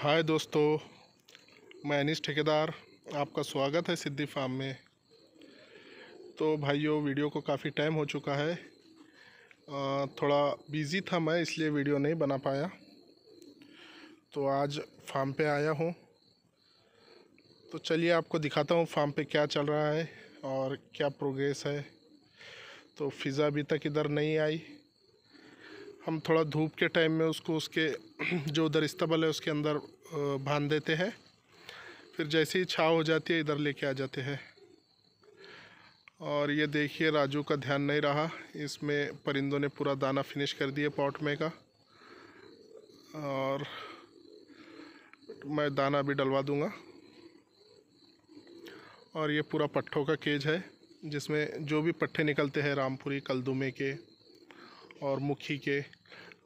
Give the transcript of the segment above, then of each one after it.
हाय दोस्तों मैं अनिश ठेकेदार आपका स्वागत है सिद्धि फार्म में तो भाइयों वीडियो को काफ़ी टाइम हो चुका है थोड़ा बिज़ी था मैं इसलिए वीडियो नहीं बना पाया तो आज फार्म पे आया हूँ तो चलिए आपको दिखाता हूँ फार्म पे क्या चल रहा है और क्या प्रोग्रेस है तो फिज़ा अभी तक इधर नहीं आई हम थोड़ा धूप के टाइम में उसको उसके जो उधर इस्तबल है उसके अंदर बांध देते हैं फिर जैसे ही छाव हो जाती है इधर लेके आ जाते हैं और ये देखिए राजू का ध्यान नहीं रहा इसमें परिंदों ने पूरा दाना फिनिश कर दिया पॉट में का और मैं दाना भी डलवा दूँगा और ये पूरा पट्ठों का केज है जिसमें जो भी पट्ठे निकलते हैं रामपुरी कलदुमे के और मुखी के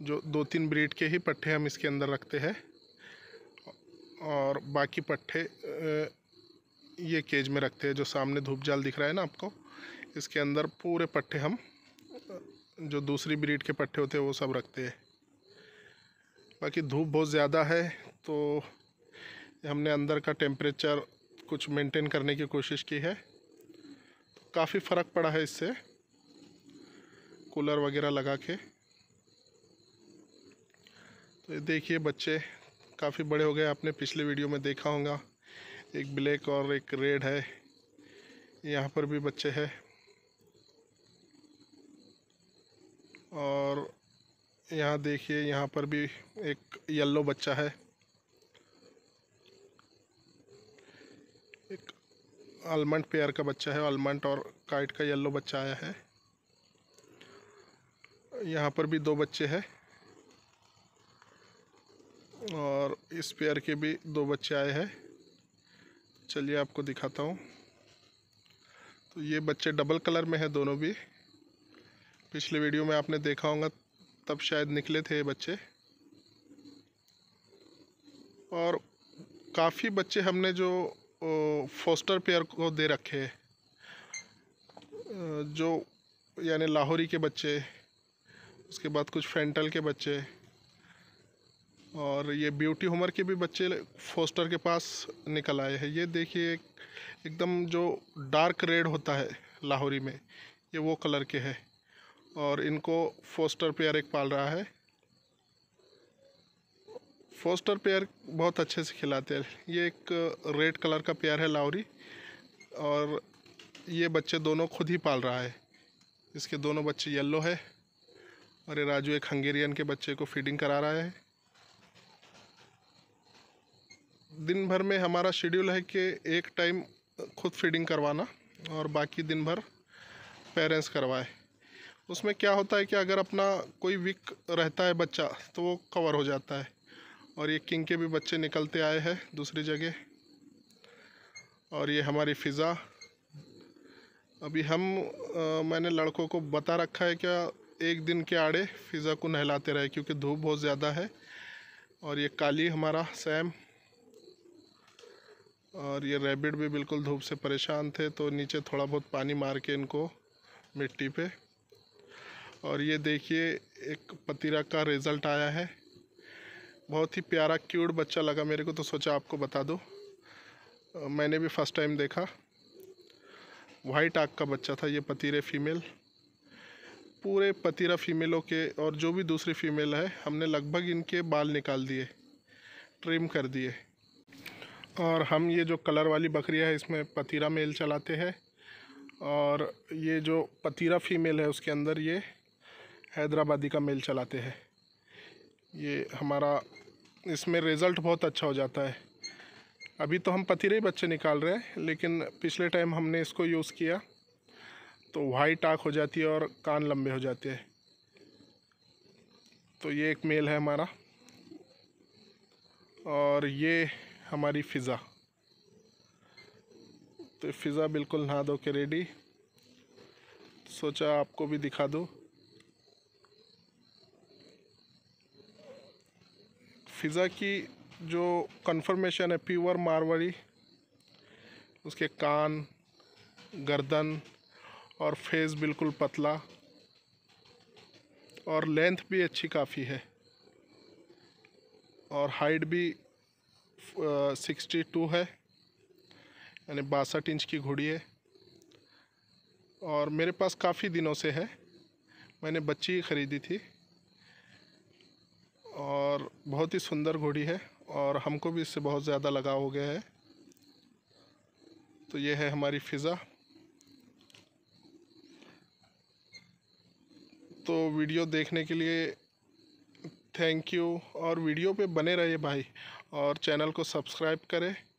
जो दो तीन ब्रीड के ही पट्टे हम इसके अंदर रखते हैं और बाकी पट्ठे ये केज में रखते हैं जो सामने धूप जाल दिख रहा है ना आपको इसके अंदर पूरे पट्ठे हम जो दूसरी ब्रीड के पट्ठे होते हैं वो सब रखते हैं बाकी धूप बहुत ज़्यादा है तो हमने अंदर का टेम्परेचर कुछ मेंटेन करने की कोशिश की है काफ़ी फ़र्क पड़ा है इससे कूलर वगैरह लगा के तो ये देखिए बच्चे काफ़ी बड़े हो गए आपने पिछले वीडियो में देखा होगा एक ब्लैक और एक रेड है यहाँ पर भी बच्चे हैं और यहाँ देखिए यहाँ पर भी एक येलो बच्चा है एक आलमंड पेयर का बच्चा है आलमंड और काइट का येलो बच्चा आया है यहाँ पर भी दो बच्चे हैं और इस पेयर के भी दो बच्चे आए हैं चलिए आपको दिखाता हूँ तो ये बच्चे डबल कलर में हैं दोनों भी पिछले वीडियो में आपने देखा होगा तब शायद निकले थे ये बच्चे और काफ़ी बच्चे हमने जो फोस्टर पेयर को दे रखे हैं जो यानी लाहौरी के बच्चे उसके बाद कुछ फेंटल के बच्चे और ये ब्यूटी होमर के भी बच्चे फोस्टर के पास निकल आए हैं ये देखिए एकदम जो डार्क रेड होता है लाहौरी में ये वो कलर के है और इनको फोस्टर पेयर एक पाल रहा है फोस्टर पेयर बहुत अच्छे से खिलाते हैं ये एक रेड कलर का पेयर है लाहौरी और ये बच्चे दोनों खुद ही पाल रहा है इसके दोनों बच्चे येल्लो है और ये राजू एक हंगेरियन के बच्चे को फीडिंग करा रहा है दिन भर में हमारा शेड्यूल है कि एक टाइम खुद फीडिंग करवाना और बाकी दिन भर पेरेंट्स करवाए उसमें क्या होता है कि अगर अपना कोई वीक रहता है बच्चा तो वो कवर हो जाता है और ये किंग के भी बच्चे निकलते आए हैं दूसरी जगह और ये हमारी फ़िज़ा अभी हम आ, मैंने लड़कों को बता रखा है क्या एक दिन के आड़े फ़िज़ा को नहलाते रहे क्योंकि धूप बहुत ज़्यादा है और ये काली हमारा सैम और ये रैबिट भी बिल्कुल धूप से परेशान थे तो नीचे थोड़ा बहुत पानी मार के इनको मिट्टी पे और ये देखिए एक पतीरा का रिज़ल्ट आया है बहुत ही प्यारा क्यूट बच्चा लगा मेरे को तो सोचा आपको बता दो मैंने भी फ़र्स्ट टाइम देखा वाइट आग का बच्चा था ये पतीरे फीमेल पूरे पतीरा फीमेलों के और जो भी दूसरी फीमेल है हमने लगभग इनके बाल निकाल दिए ट्रिम कर दिए और हम ये जो कलर वाली बकरियाँ है इसमें पतीरा मेल चलाते हैं और ये जो पतीरा फीमेल है उसके अंदर ये हैदराबादी का मेल चलाते हैं ये हमारा इसमें रिज़ल्ट बहुत अच्छा हो जाता है अभी तो हम पतीरे ही बच्चे निकाल रहे हैं लेकिन पिछले टाइम हमने इसको यूज़ किया तो वाइट आँख हो जाती है और कान लंबे हो जाते हैं तो ये एक मेल है हमारा और ये हमारी फ़िज़ा तो फ़िज़ा बिल्कुल नहा दो के रेडी सोचा आपको भी दिखा दूँ फ़िज़ा की जो कन्फर्मेशन है प्योर मारवाड़ी उसके कान गर्दन और फेस बिल्कुल पतला और लेंथ भी अच्छी काफ़ी है और हाइट भी सिक्सटी टू है यानी बासठ इंच की घोड़ी है और मेरे पास काफ़ी दिनों से है मैंने बच्ची ही ख़रीदी थी और बहुत ही सुंदर घोड़ी है और हमको भी इससे बहुत ज़्यादा लगाव हो गया है तो ये है हमारी फ़िज़ा तो वीडियो देखने के लिए थैंक यू और वीडियो पे बने रहिए भाई और चैनल को सब्सक्राइब करें